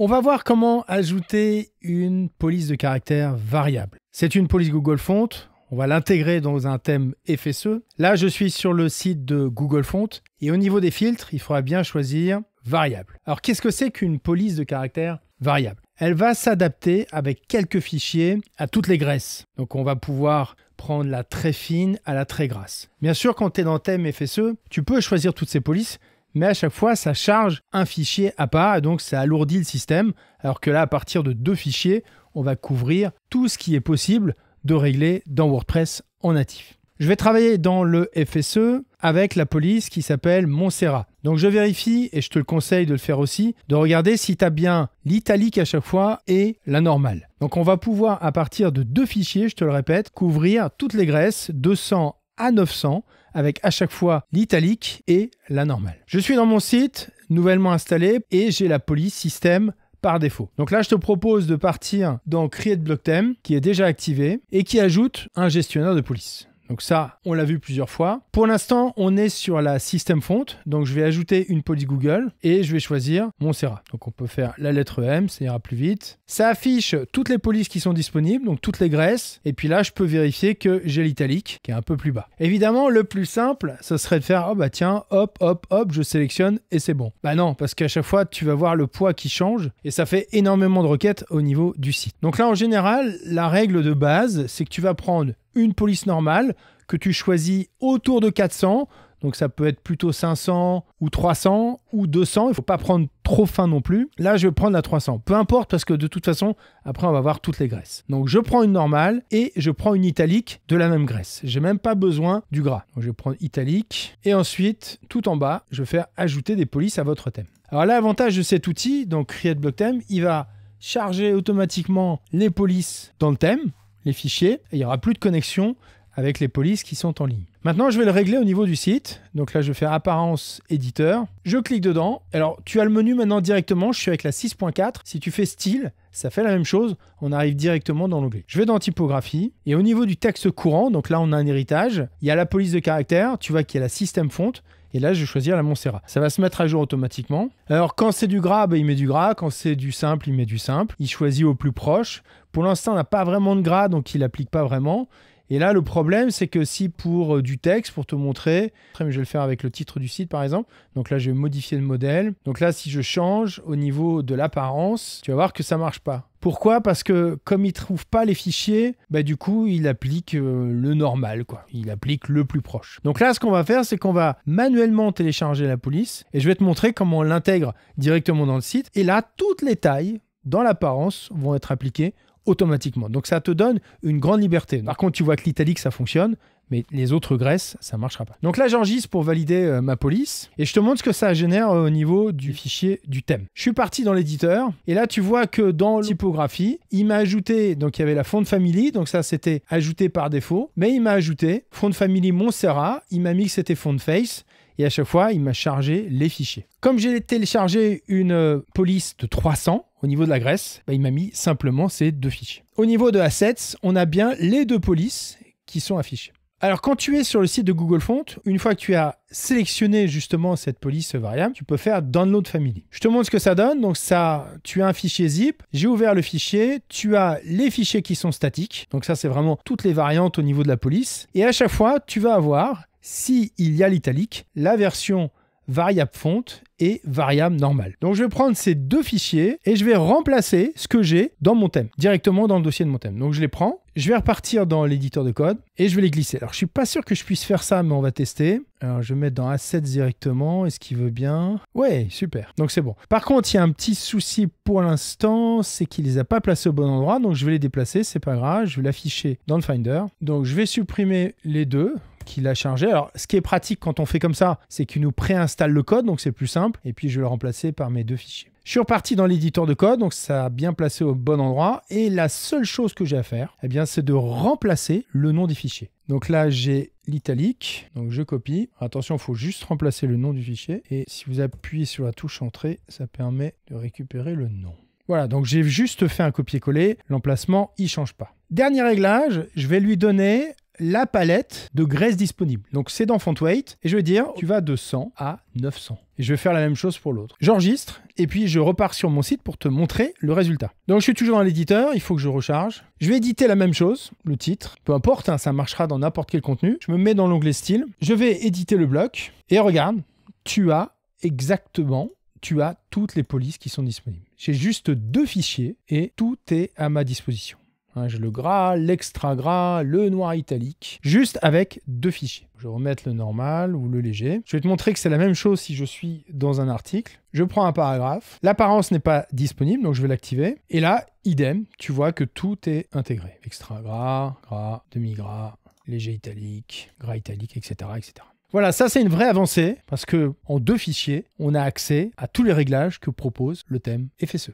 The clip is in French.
On va voir comment ajouter une police de caractère variable. C'est une police Google Font. On va l'intégrer dans un thème FSE. Là, je suis sur le site de Google Font. Et au niveau des filtres, il faudra bien choisir variable. Alors, qu'est-ce que c'est qu'une police de caractère variable Elle va s'adapter avec quelques fichiers à toutes les graisses. Donc, on va pouvoir prendre la très fine à la très grasse. Bien sûr, quand tu es dans thème FSE, tu peux choisir toutes ces polices mais à chaque fois, ça charge un fichier à part, donc ça alourdit le système, alors que là, à partir de deux fichiers, on va couvrir tout ce qui est possible de régler dans WordPress en natif. Je vais travailler dans le FSE avec la police qui s'appelle Montserrat. Donc je vérifie, et je te le conseille de le faire aussi, de regarder si tu as bien l'italique à chaque fois et la normale. Donc on va pouvoir, à partir de deux fichiers, je te le répète, couvrir toutes les graisses, 200 à 900 avec à chaque fois l'italique et la normale. Je suis dans mon site nouvellement installé et j'ai la police système par défaut. Donc là, je te propose de partir dans Create Block Theme qui est déjà activé et qui ajoute un gestionnaire de police. Donc ça, on l'a vu plusieurs fois. Pour l'instant, on est sur la système font. Donc je vais ajouter une police Google et je vais choisir Montserrat. Donc on peut faire la lettre M, ça ira plus vite. Ça affiche toutes les polices qui sont disponibles, donc toutes les graisses. Et puis là, je peux vérifier que j'ai l'italique qui est un peu plus bas. Évidemment, le plus simple, ce serait de faire, oh bah tiens, hop, hop, hop, je sélectionne et c'est bon. Bah non, parce qu'à chaque fois, tu vas voir le poids qui change et ça fait énormément de requêtes au niveau du site. Donc là, en général, la règle de base, c'est que tu vas prendre une police normale que tu choisis autour de 400. Donc ça peut être plutôt 500 ou 300 ou 200. Il faut pas prendre trop fin non plus. Là, je vais prendre la 300. Peu importe parce que de toute façon, après, on va voir toutes les graisses. Donc je prends une normale et je prends une italique de la même graisse. J'ai même pas besoin du gras. je vais prendre italique. Et ensuite, tout en bas, je vais faire ajouter des polices à votre thème. Alors l'avantage de cet outil, donc Create Block Theme, il va charger automatiquement les polices dans le thème les fichiers il n'y aura plus de connexion avec les polices qui sont en ligne. Maintenant, je vais le régler au niveau du site. Donc là, je fais apparence éditeur. Je clique dedans. Alors, tu as le menu maintenant directement. Je suis avec la 6.4. Si tu fais style, ça fait la même chose. On arrive directement dans l'onglet. Je vais dans typographie. Et au niveau du texte courant, donc là, on a un héritage. Il y a la police de caractère. Tu vois qu'il y a la système fonte. Et là, je vais choisir la Montserrat. Ça va se mettre à jour automatiquement. Alors, quand c'est du gras, ben, il met du gras. Quand c'est du simple, il met du simple. Il choisit au plus proche. Pour l'instant, on n'a pas vraiment de gras, donc il n'applique pas vraiment. Et là, le problème, c'est que si pour euh, du texte, pour te montrer, je vais le faire avec le titre du site par exemple. Donc là, je vais modifier le modèle. Donc là, si je change au niveau de l'apparence, tu vas voir que ça marche pas. Pourquoi Parce que comme il ne trouve pas les fichiers, bah, du coup il applique euh, le normal, quoi. Il applique le plus proche. Donc là, ce qu'on va faire, c'est qu'on va manuellement télécharger la police et je vais te montrer comment on l'intègre directement dans le site. Et là, toutes les tailles dans l'apparence vont être appliquées automatiquement. Donc ça te donne une grande liberté. Par contre, tu vois que l'italique, ça fonctionne, mais les autres graisses, ça ne marchera pas. Donc là, j'enregistre pour valider euh, ma police, et je te montre ce que ça génère euh, au niveau du fichier du thème. Je suis parti dans l'éditeur, et là, tu vois que dans typographie, il m'a ajouté, donc il y avait la font family, donc ça, c'était ajouté par défaut, mais il m'a ajouté font family Montserrat, il m'a mis que c'était font face, et à chaque fois, il m'a chargé les fichiers. Comme j'ai téléchargé une euh, police de 300, au niveau de la Grèce, bah, il m'a mis simplement ces deux fichiers. Au niveau de Assets, on a bien les deux polices qui sont affichées. Alors quand tu es sur le site de Google Font, une fois que tu as sélectionné justement cette police variable, tu peux faire download family. Je te montre ce que ça donne. Donc ça, tu as un fichier zip, j'ai ouvert le fichier, tu as les fichiers qui sont statiques. Donc ça c'est vraiment toutes les variantes au niveau de la police et à chaque fois, tu vas avoir si il y a l'italique, la version variable fonte et variable normale. Donc je vais prendre ces deux fichiers et je vais remplacer ce que j'ai dans mon thème, directement dans le dossier de mon thème. Donc je les prends, je vais repartir dans l'éditeur de code et je vais les glisser. Alors je suis pas sûr que je puisse faire ça, mais on va tester. Alors je vais mettre dans Assets directement, est-ce qu'il veut bien Ouais, super. Donc c'est bon. Par contre, il y a un petit souci pour l'instant, c'est qu'il les a pas placés au bon endroit, donc je vais les déplacer, c'est pas grave, je vais l'afficher dans le Finder. Donc je vais supprimer les deux qu'il a chargé. Alors, ce qui est pratique quand on fait comme ça, c'est qu'il nous préinstalle le code, donc c'est plus simple. Et puis, je vais le remplacer par mes deux fichiers. Je suis reparti dans l'éditeur de code, donc ça a bien placé au bon endroit. Et la seule chose que j'ai à faire, eh bien, c'est de remplacer le nom des fichiers. Donc là, j'ai l'italique, donc je copie. Attention, il faut juste remplacer le nom du fichier. Et si vous appuyez sur la touche Entrée, ça permet de récupérer le nom. Voilà, donc j'ai juste fait un copier-coller. L'emplacement, il ne change pas. Dernier réglage, je vais lui donner la palette de graisse disponible. Donc c'est dans font weight et je vais dire tu vas de 100 à 900. Et je vais faire la même chose pour l'autre. J'enregistre et puis je repars sur mon site pour te montrer le résultat. Donc je suis toujours dans l'éditeur, il faut que je recharge. Je vais éditer la même chose, le titre, peu importe, hein, ça marchera dans n'importe quel contenu. Je me mets dans l'onglet style, je vais éditer le bloc et regarde, tu as exactement tu as toutes les polices qui sont disponibles. J'ai juste deux fichiers et tout est à ma disposition. Hein, j'ai le gras, l'extra gras, le noir italique, juste avec deux fichiers. Je vais remettre le normal ou le léger. Je vais te montrer que c'est la même chose si je suis dans un article. Je prends un paragraphe. L'apparence n'est pas disponible, donc je vais l'activer. Et là, idem, tu vois que tout est intégré. Extra gras, gras, demi-gras, léger italique, gras italique, etc. etc. Voilà, ça c'est une vraie avancée parce que en deux fichiers, on a accès à tous les réglages que propose le thème FSE.